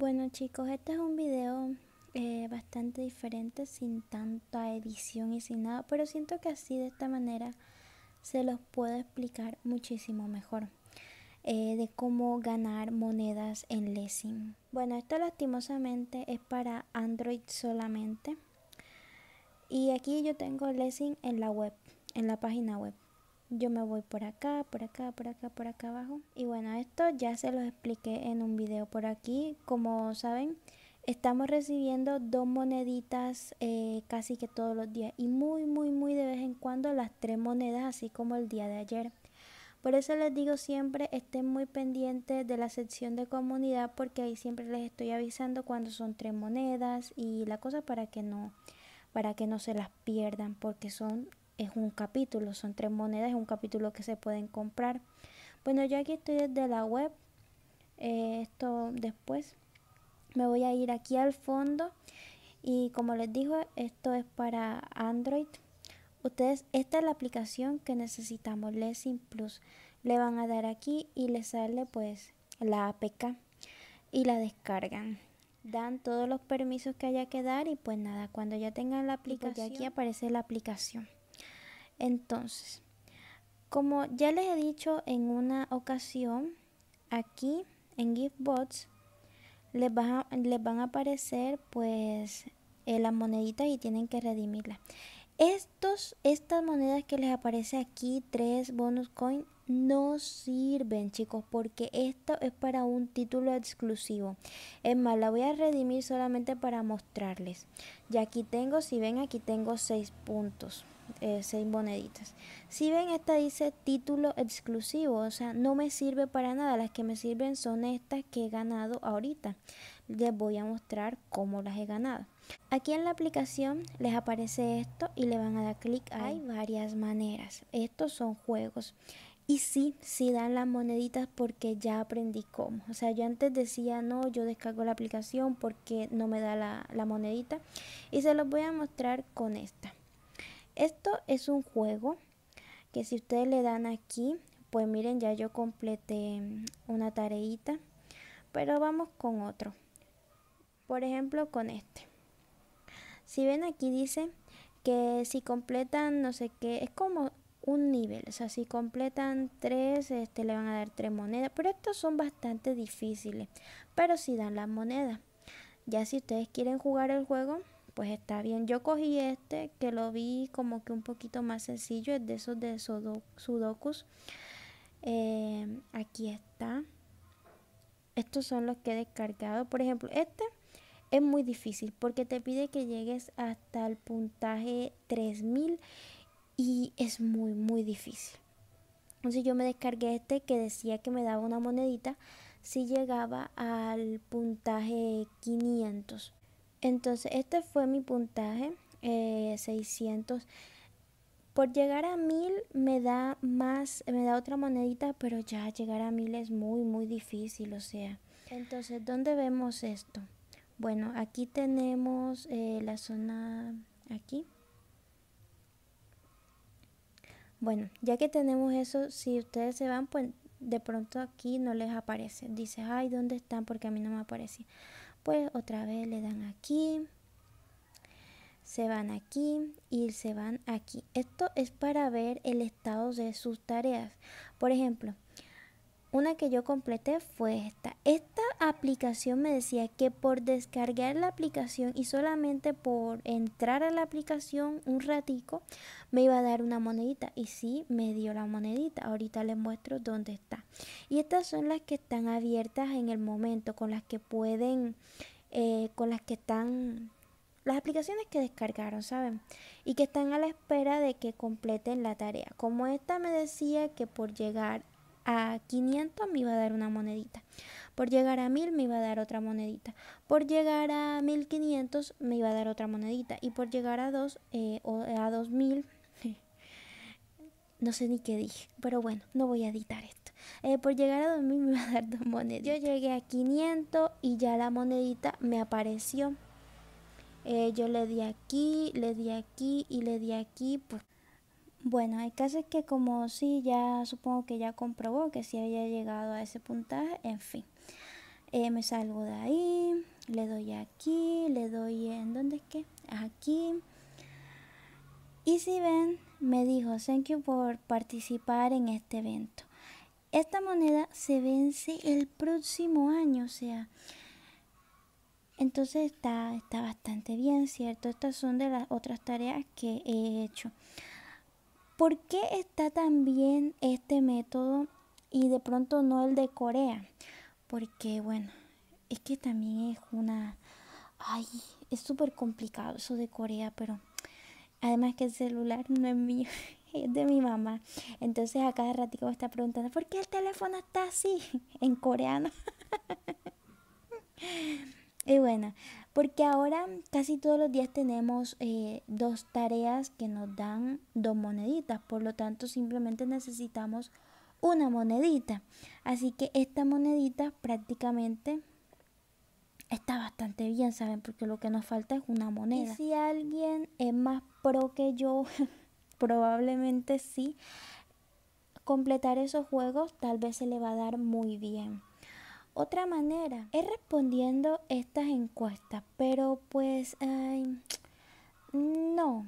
Bueno chicos, este es un video eh, bastante diferente, sin tanta edición y sin nada, pero siento que así de esta manera se los puedo explicar muchísimo mejor eh, de cómo ganar monedas en Lessing. Bueno, esto lastimosamente es para Android solamente. Y aquí yo tengo Lessing en la web, en la página web yo me voy por acá, por acá, por acá, por acá abajo. Y bueno, esto ya se los expliqué en un video por aquí. Como saben, estamos recibiendo dos moneditas eh, casi que todos los días. Y muy, muy, muy de vez en cuando las tres monedas, así como el día de ayer. Por eso les digo siempre, estén muy pendientes de la sección de comunidad porque ahí siempre les estoy avisando cuando son tres monedas y la cosa para que no, para que no se las pierdan porque son es un capítulo, son tres monedas, es un capítulo que se pueden comprar. Bueno, yo aquí estoy desde la web, eh, esto después me voy a ir aquí al fondo y como les dije, esto es para Android. Ustedes, esta es la aplicación que necesitamos, Lessing Plus. Le van a dar aquí y le sale pues la APK y la descargan dan todos los permisos que haya que dar y pues nada, cuando ya tengan la pues, aplicación, aquí aparece la aplicación. Entonces, como ya les he dicho en una ocasión, aquí en GiftBots les, van a aparecer pues eh, las moneditas y tienen que redimirlas. Estos, estas monedas que les aparece aquí, 3 bonus coin, no sirven chicos porque esto es para un título exclusivo. Es más, la voy a redimir solamente para mostrarles. Y aquí tengo, si ven aquí tengo 6 puntos eh, seis moneditas. Si ven, esta dice título exclusivo, o sea, no me sirve para nada. Las que me sirven son estas que he ganado ahorita. Les voy a mostrar cómo las he ganado. Aquí en la aplicación les aparece esto y le van a dar clic. Hay varias maneras. Estos son juegos. Y sí, sí dan las moneditas porque ya aprendí cómo. O sea, yo antes decía, no, yo descargo la aplicación porque no me da la, la monedita. Y se los voy a mostrar con esta. Esto es un juego que si ustedes le dan aquí, pues miren, ya yo completé una tareita, pero vamos con otro. Por ejemplo, con este. Si ven aquí dice que si completan no sé qué, es como un nivel, o sea, si completan tres, este, le van a dar tres monedas, pero estos son bastante difíciles, pero si dan las monedas. Ya si ustedes quieren jugar el juego, pues está bien. Yo cogí este que lo vi como que un poquito más sencillo, es de esos de Sudokus. Eh, aquí está. Estos son los que he descargado. Por ejemplo, este es muy difícil porque te pide que llegues hasta el puntaje 3000 y es muy, muy difícil. Entonces yo me descargué este que decía que me daba una monedita si llegaba al puntaje 500. Entonces, este fue mi puntaje, eh, 600. Por llegar a 1000 me da más, me da otra monedita, pero ya llegar a 1000 es muy, muy difícil, o sea. Entonces, ¿dónde vemos esto? Bueno, aquí tenemos eh, la zona, aquí. Bueno, ya que tenemos eso, si ustedes se van, pues de pronto aquí no les aparece. Dice, ay, ¿dónde están? Porque a mí no me aparece. Pues, otra vez le dan aquí, se van aquí y se van aquí. Esto es para ver el estado de sus tareas. Por ejemplo, una que yo completé fue esta. Esta aplicación me decía que por descargar la aplicación y solamente por entrar a la aplicación un ratico me iba a dar una monedita. Y sí, me dio la monedita. Ahorita les muestro dónde está. Y estas son las que están abiertas en el momento, con las que pueden, eh, con las que están las aplicaciones que descargaron, ¿saben? Y que están a la espera de que completen la tarea. Como esta me decía que por llegar a 500 me iba a dar una monedita. Por llegar a 1000 me iba a dar otra monedita. Por llegar a 1500 me iba a dar otra monedita. Y por llegar a dos eh, a 2000, no sé ni qué dije, pero bueno, no voy a editar esto. Eh, por llegar a 2000 me iba a dar dos moneditas. Yo llegué a 500 y ya la monedita me apareció. Eh, yo le di aquí, le di aquí y le di aquí, pues bueno, hay casos que como sí, ya supongo que ya comprobó que si había llegado a ese puntaje, en fin. Eh, me salgo de ahí, le doy aquí, le doy en, ¿dónde es que? Aquí. Y si ven, me dijo, thank you por participar en este evento. Esta moneda se vence el próximo año, o sea, entonces está, está bastante bien, ¿cierto? Estas son de las otras tareas que he hecho. ¿Por qué está tan bien este método y de pronto no el de Corea? Porque bueno, es que también es una... Ay, es súper complicado eso de Corea, pero además que el celular no es mío, es de mi mamá. Entonces a cada ratico me está preguntando, ¿por qué el teléfono está así en coreano? Y bueno, porque ahora casi todos los días tenemos eh, dos tareas que nos dan dos moneditas, por lo tanto simplemente necesitamos una monedita. Así que esta monedita prácticamente está bastante bien, ¿saben? Porque lo que nos falta es una moneda. Y si alguien es más pro que yo, probablemente sí, completar esos juegos tal vez se le va a dar muy bien otra manera. Es respondiendo estas encuestas, pero pues no.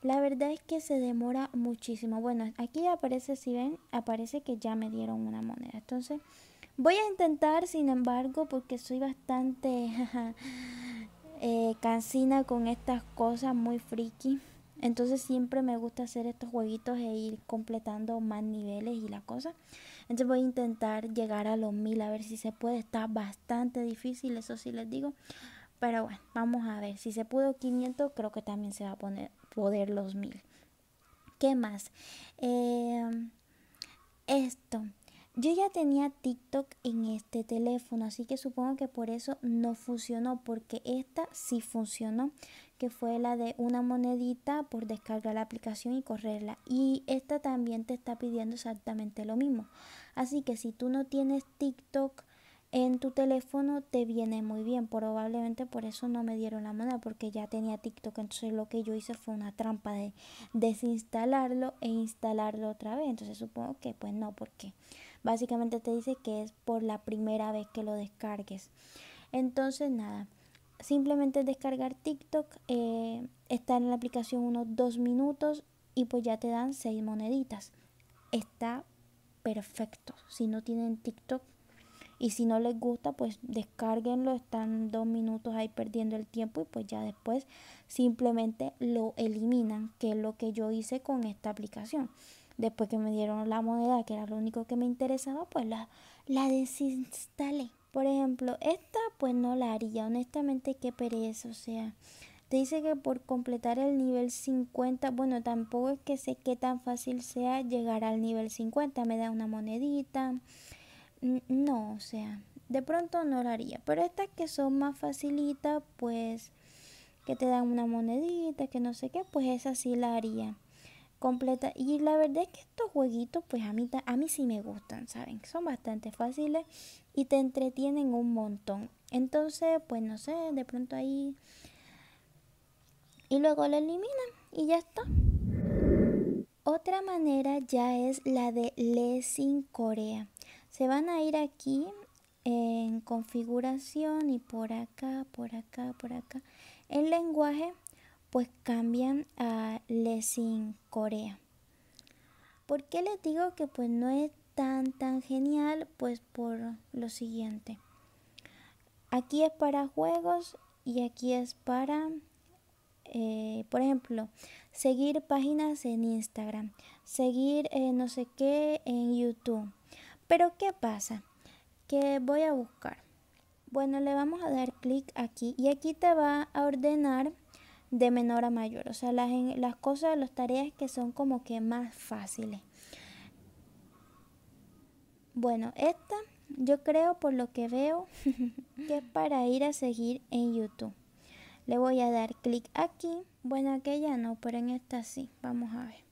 La verdad es que se demora muchísimo. Bueno, aquí aparece, si ven, aparece que ya me dieron una moneda. Entonces, voy a intentar, sin embargo, porque soy bastante eh, cansina con estas cosas muy friki. Entonces siempre me gusta hacer estos jueguitos e ir completando más niveles y la cosa. Entonces voy a intentar llegar a los mil a ver si se puede. Está bastante difícil, eso sí les digo. Pero bueno, vamos a ver. Si se pudo 500, creo que también se va a poner, poder los mil. ¿Qué más? Eh, esto. Yo ya tenía TikTok en este teléfono, así que supongo que por eso no funcionó, porque esta sí funcionó, que fue la de una monedita por descargar la aplicación y correrla. Y esta también te está pidiendo exactamente lo mismo. Así que si tú no tienes TikTok, en tu teléfono te viene muy bien. Probablemente por eso no me dieron la moneda, porque ya tenía TikTok. Entonces lo que yo hice fue una trampa de desinstalarlo e instalarlo otra vez. Entonces supongo que pues no, porque básicamente te dice que es por la primera vez que lo descargues. Entonces nada, simplemente descargar TikTok, eh, estar en la aplicación unos dos minutos y pues ya te dan seis moneditas. Está perfecto. Si no tienen TikTok, y si no les gusta, pues descarguenlo, están dos minutos ahí perdiendo el tiempo y pues ya después simplemente lo eliminan, que es lo que yo hice con esta aplicación. Después que me dieron la moneda, que era lo único que me interesaba, pues la, la desinstalé. Por ejemplo, esta pues no la haría, honestamente qué pereza, o sea, te dice que por completar el nivel 50, bueno, tampoco es que sé qué tan fácil sea llegar al nivel 50, me da una monedita no, o sea, de pronto no lo haría. Pero estas que son más facilitas, pues que te dan una monedita, que no sé qué, pues esa sí la haría completa. Y la verdad es que estos jueguitos, pues a mí, a mí sí me gustan, ¿saben? Son bastante fáciles y te entretienen un montón. Entonces, pues no sé, de pronto ahí... Y luego la eliminan y ya está. Otra manera ya es la de Lessing Corea. Se van a ir aquí en configuración y por acá, por acá, por acá. En lenguaje, pues cambian a Lessing Corea. ¿Por qué les digo que pues no es tan tan genial? Pues por lo siguiente. Aquí es para juegos y aquí es para, eh, por ejemplo, seguir páginas en Instagram, seguir eh, no sé qué en YouTube pero ¿qué pasa? Que voy a buscar. Bueno, le vamos a dar clic aquí y aquí te va a ordenar de menor a mayor. O sea, las, las cosas, las tareas que son como que más fáciles. Bueno, esta yo creo por lo que veo que es para ir a seguir en YouTube. Le voy a dar clic aquí. Bueno, aquella no, pero en esta sí. Vamos a ver.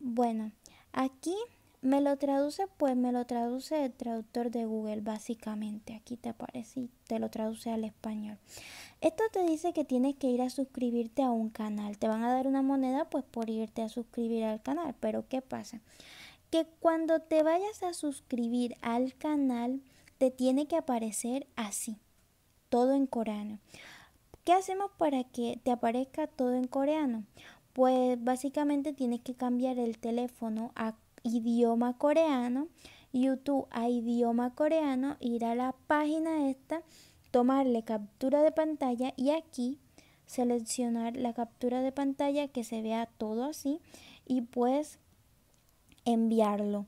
Bueno, aquí me lo traduce, pues me lo traduce el traductor de Google, básicamente. Aquí te aparece y te lo traduce al español. Esto te dice que tienes que ir a suscribirte a un canal. Te van a dar una moneda, pues por irte a suscribir al canal. Pero ¿qué pasa? Que cuando te vayas a suscribir al canal, te tiene que aparecer así, todo en coreano. ¿Qué hacemos para que te aparezca todo en coreano? Pues básicamente tienes que cambiar el teléfono a idioma coreano, YouTube a idioma coreano, ir a la página esta, tomarle captura de pantalla y aquí seleccionar la captura de pantalla que se vea todo así y pues enviarlo.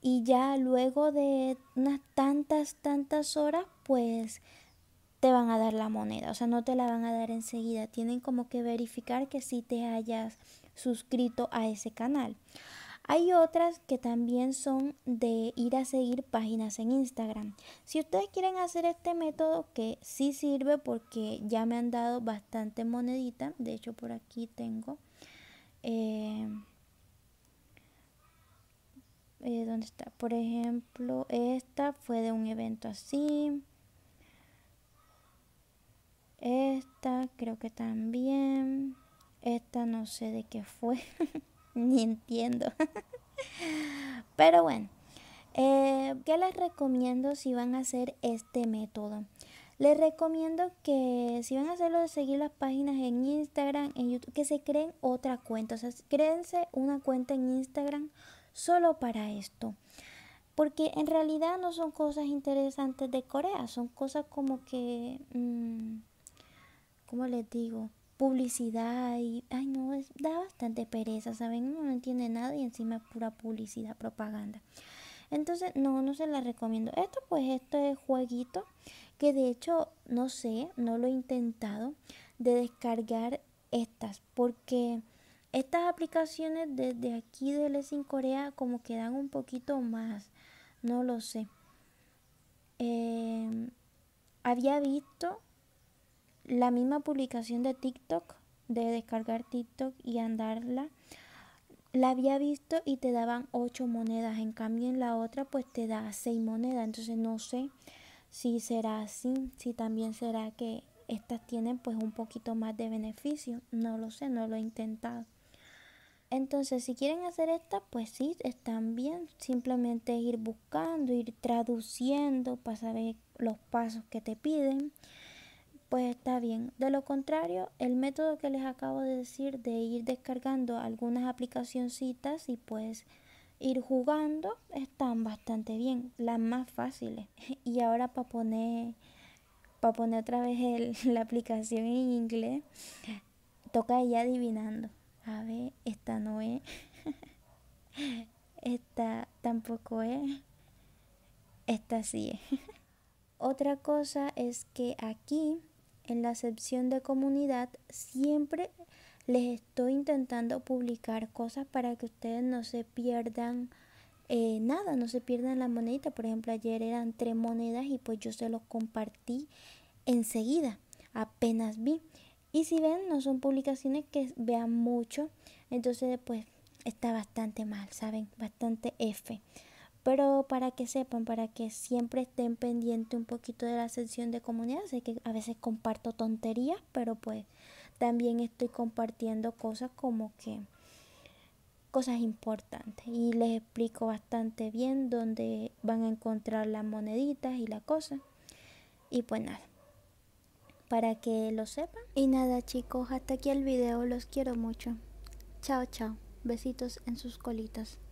Y ya luego de unas tantas, tantas horas, pues te van a dar la moneda, o sea, no te la van a dar enseguida, tienen como que verificar que si te hayas suscrito a ese canal. Hay otras que también son de ir a seguir páginas en Instagram. Si ustedes quieren hacer este método que sí sirve porque ya me han dado bastante monedita, de hecho por aquí tengo... Eh, eh, ¿Dónde está? Por ejemplo, esta fue de un evento así. Esta creo que también. Esta no sé de qué fue. ni entiendo. Pero bueno, eh, ¿qué les recomiendo si van a hacer este método? Les recomiendo que si van a hacerlo de seguir las páginas en Instagram, en YouTube, que se creen otra cuenta. O sea, créense una cuenta en Instagram solo para esto. Porque en realidad no son cosas interesantes de Corea, son cosas como que... Mm, ¿Cómo les digo? publicidad y, ay no, da bastante pereza, ¿saben? no entiende nada y encima es pura publicidad, propaganda. Entonces, no, no se la recomiendo. Esto, pues, esto es jueguito que de hecho, no sé, no lo he intentado de descargar estas, porque estas aplicaciones desde aquí de sin Corea como que dan un poquito más, no lo sé. Em, había visto la misma publicación de TikTok, de descargar TikTok y andarla, la había visto y te daban 8 monedas. En cambio, en la otra, pues te da 6 monedas. Entonces, no sé si será así, si también será que estas tienen pues un poquito más de beneficio. No lo sé, no lo he intentado. Entonces, si quieren hacer esta pues sí, están bien. Simplemente ir buscando, ir traduciendo para saber los pasos que te piden pues está bien. De lo contrario, el método que les acabo de decir de ir descargando algunas aplicacioncitas y pues ir jugando están bastante bien, las más fáciles. Y ahora para poner para poner otra vez la aplicación en inglés, toca ir adivinando. A ver, esta no es. Esta tampoco es. Esta sí es. Otra cosa es que aquí en la sección de comunidad siempre les estoy intentando publicar cosas para que ustedes no se pierdan eh, nada, no se pierdan la monedita. Por ejemplo, ayer eran tres monedas y pues yo se los compartí enseguida, apenas vi. Y si ven, no son publicaciones que vean mucho, entonces pues está bastante mal, ¿saben? Bastante F. Pero para que sepan, para que siempre estén pendientes un poquito de la sección de comunidad, sé que a veces comparto tonterías, pero pues también estoy compartiendo cosas como que cosas importantes y les explico bastante bien dónde van a encontrar las moneditas y la cosa. Y pues nada, para que lo sepan. Y nada chicos, hasta aquí el video, los quiero mucho. Chao, chao. Besitos en sus colitas.